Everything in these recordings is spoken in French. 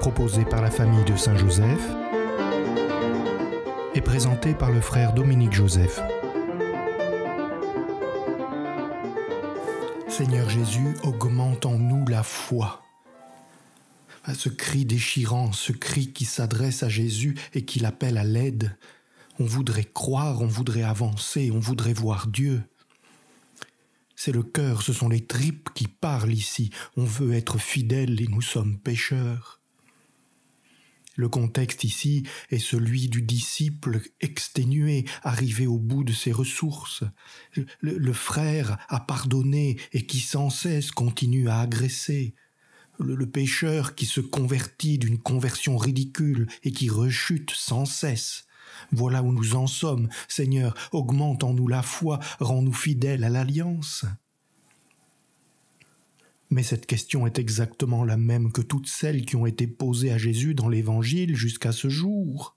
proposé par la famille de Saint-Joseph et présenté par le frère Dominique Joseph. Seigneur Jésus, augmente en nous la foi. Ce cri déchirant, ce cri qui s'adresse à Jésus et qui l'appelle à l'aide. On voudrait croire, on voudrait avancer, on voudrait voir Dieu. C'est le cœur, ce sont les tripes qui parlent ici. On veut être fidèle et nous sommes pécheurs. Le contexte ici est celui du disciple exténué, arrivé au bout de ses ressources, le, frère à pardonner et qui sans cesse continue à agresser, le, le pécheur qui se convertit d'une conversion ridicule et qui rechute sans cesse. Voilà où nous en sommes, Seigneur, augmente en nous la foi, rends-nous fidèles à l'alliance. Mais cette question est exactement la même que toutes celles qui ont été posées à Jésus dans l'Évangile jusqu'à ce jour.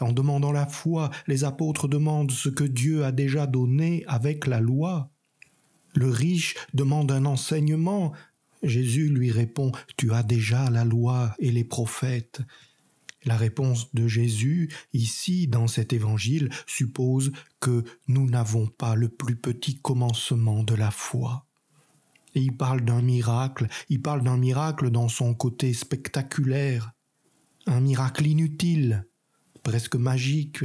En demandant la foi, les apôtres demandent ce que Dieu a déjà donné avec la loi. Le riche demande un enseignement. Jésus lui répond Tu as déjà la loi et les prophètes. La réponse de Jésus, ici, dans cet évangile, suppose que nous n'avons pas le plus petit commencement de la foi et il parle d'un miracle, il parle d'un miracle dans son côté spectaculaire, un miracle inutile, presque magique.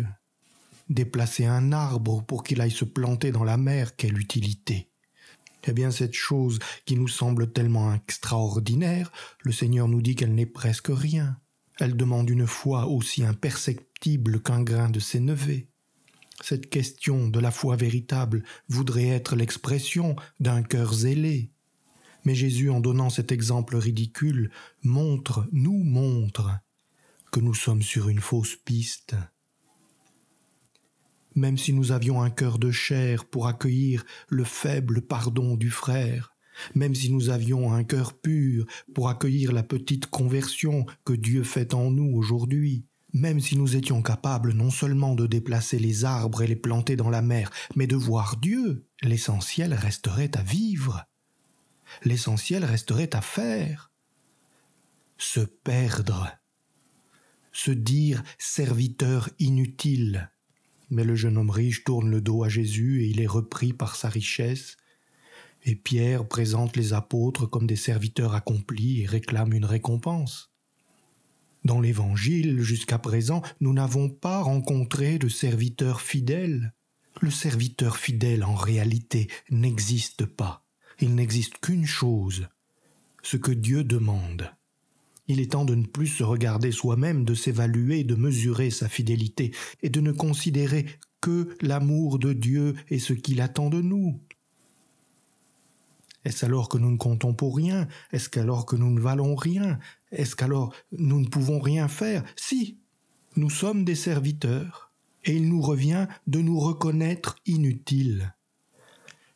Déplacer un arbre pour qu'il aille se planter dans la mer, quelle utilité. Eh bien, cette chose qui nous semble tellement extraordinaire, le Seigneur nous dit qu'elle n'est presque rien. Elle demande une foi aussi imperceptible qu'un grain de sénévé. Cette question de la foi véritable voudrait être l'expression d'un cœur zélé, mais Jésus, en donnant cet exemple ridicule, montre, nous montre, que nous sommes sur une fausse piste. Même si nous avions un cœur de chair pour accueillir le faible pardon du frère, même si nous avions un cœur pur pour accueillir la petite conversion que Dieu fait en nous aujourd'hui, même si nous étions capables non seulement de déplacer les arbres et les planter dans la mer, mais de voir Dieu, l'essentiel resterait à vivre l'essentiel resterait à faire. Se perdre. Se dire serviteur inutile. Mais le jeune homme riche tourne le dos à Jésus et il est repris par sa richesse. Et Pierre présente les apôtres comme des serviteurs accomplis et réclame une récompense. Dans l'Évangile, jusqu'à présent, nous n'avons pas rencontré de serviteur fidèle. Le serviteur fidèle, en réalité, n'existe pas il n'existe qu'une chose, ce que Dieu demande. Il est temps de ne plus se regarder soi-même, de s'évaluer, de mesurer sa fidélité, et de ne considérer que l'amour de Dieu et ce qu'il attend de nous. Est-ce alors que nous ne comptons pour rien Est-ce alors que nous ne valons rien Est-ce que nous ne pouvons rien faire Si, nous sommes des serviteurs, et il nous revient de nous reconnaître inutiles.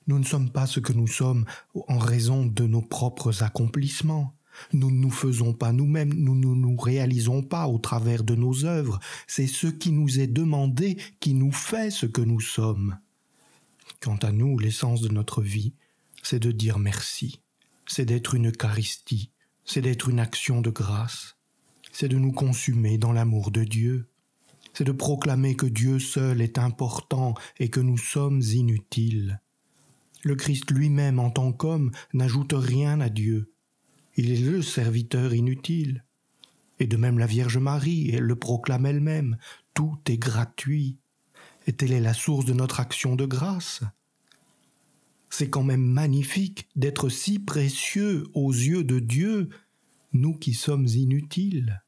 Nous ne sommes pas ce que nous sommes en raison de nos propres accomplissements. Nous ne nous faisons pas nous-mêmes, nous ne nous, réalisons pas au travers de nos œuvres. C'est ce qui nous est demandé qui nous fait ce que nous sommes. Quant à nous, l'essence de notre vie, c'est de dire merci, c'est d'être une Eucharistie, c'est d'être une action de grâce, c'est de nous consumer dans l'amour de Dieu, c'est de proclamer que Dieu seul est important et que nous sommes inutiles le Christ lui-même en tant qu'homme n'ajoute rien à Dieu. Il est le serviteur inutile. Et de même la Vierge Marie, elle le proclame elle-même, tout est gratuit. Et telle est la source de notre action de grâce. C'est quand même magnifique d'être si précieux aux yeux de Dieu, nous qui sommes inutiles.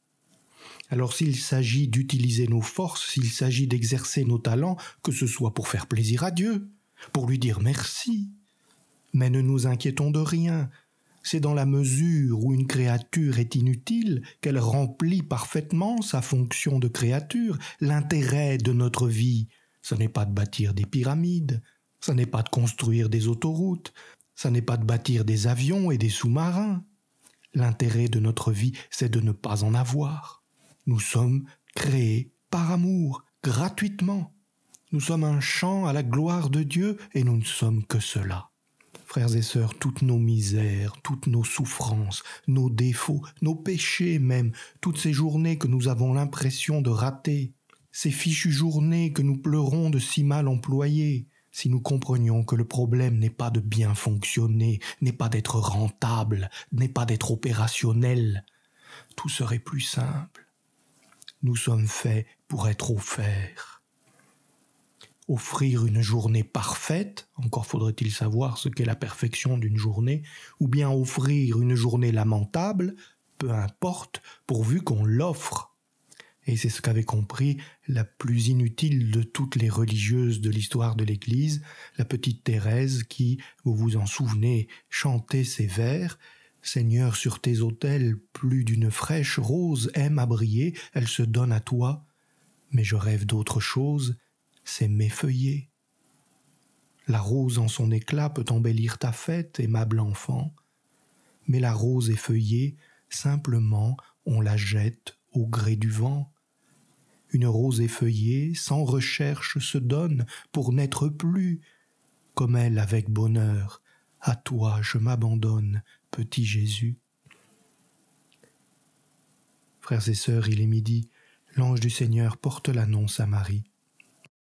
Alors s'il s'agit d'utiliser nos forces, s'il s'agit d'exercer nos talents, que ce soit pour faire plaisir à Dieu, pour lui dire merci. Mais ne nous inquiétons de rien, c'est dans la mesure où une créature est inutile qu'elle remplit parfaitement sa fonction de créature, l'intérêt de notre vie. Ce n'est pas de bâtir des pyramides, ce n'est pas de construire des autoroutes, ce n'est pas de bâtir des avions et des sous-marins. L'intérêt de notre vie, c'est de ne pas en avoir. Nous sommes créés par amour, gratuitement. Nous sommes un chant à la gloire de Dieu et nous ne sommes que cela. Frères et sœurs, toutes nos misères, toutes nos souffrances, nos défauts, nos péchés même, toutes ces journées que nous avons l'impression de rater, ces fichues journées que nous pleurons de si mal employées, si nous comprenions que le problème n'est pas de bien fonctionner, n'est pas d'être rentable, n'est pas d'être opérationnel, tout serait plus simple. Nous sommes faits pour être offerts offrir une journée parfaite, encore faudrait-il savoir ce qu'est la perfection d'une journée, ou bien offrir une journée lamentable, peu importe, pourvu qu'on l'offre. Et c'est ce qu'avait compris la plus inutile de toutes les religieuses de l'histoire de l'Église, la petite Thérèse qui, vous vous en souvenez, chantait ces vers Seigneur, sur tes autels, plus d'une fraîche rose aime à briller, elle se donne à toi. Mais je rêve d'autre chose, c'est m'effeuiller. La rose en son éclat peut embellir ta fête, aimable enfant, mais la rose effeuillée, simplement, on la jette au gré du vent. Une rose effeuillée, sans recherche, se donne pour n'être plus, comme elle avec bonheur. À toi je m'abandonne, petit Jésus. Frères et sœurs, il est midi, l'ange du Seigneur porte l'annonce à Marie.